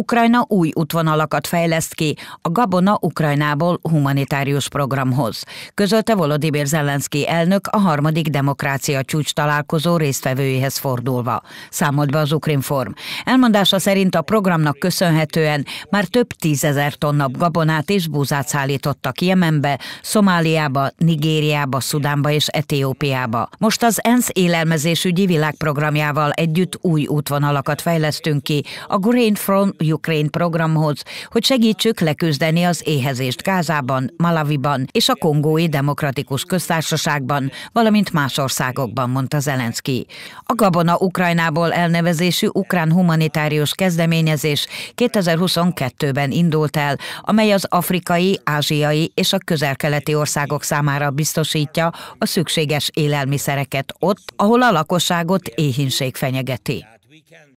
Ukrajna új útvonalakat fejleszt ki a Gabona Ukrajnából humanitárius programhoz, közölte Volodymyr Zelenszky elnök a harmadik demokrácia csúcs találkozó résztvevőihez fordulva. Számolt be az Ukrinform. Elmondása szerint a programnak köszönhetően már több tízezer tonna gabonát és búzát szállítottak Jemenbe, Szomáliába, Nigériába, Szudánba és Etiópiába. Most az ENSZ élelmezésügyi világprogramjával együtt új útvonalakat fejlesztünk ki a Green From Ukraine programhoz, hogy segítsük leküzdeni az éhezést Gázában, Malaviban és a Kongói Demokratikus Köztársaságban, valamint más országokban, mondta Zelenszky. A Gabona Ukrajnából elnevezésű ukrán humanitárius kezdeményezés 2022-ben indult el, amely az afrikai, ázsiai és a közelkeleti országok számára biztosítja a szükséges élelmiszereket ott, ahol a lakosságot éhinség fenyegeti.